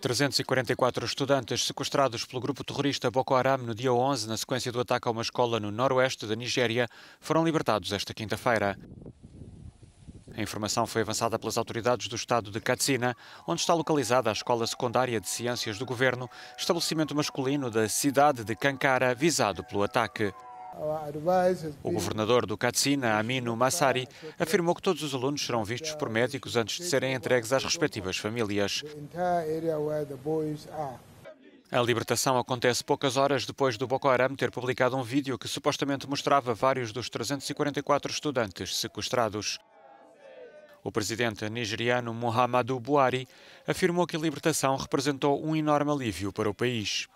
344 estudantes sequestrados pelo grupo terrorista Boko Haram no dia 11, na sequência do ataque a uma escola no noroeste da Nigéria, foram libertados esta quinta-feira. A informação foi avançada pelas autoridades do estado de Katsina, onde está localizada a Escola Secundária de Ciências do Governo, estabelecimento masculino da cidade de Kankara, visado pelo ataque. O governador do Katsina, Amino Massari, afirmou que todos os alunos serão vistos por médicos antes de serem entregues às respectivas famílias. A libertação acontece poucas horas depois do Boko Haram ter publicado um vídeo que supostamente mostrava vários dos 344 estudantes sequestrados. O presidente nigeriano Muhammadu Buhari afirmou que a libertação representou um enorme alívio para o país.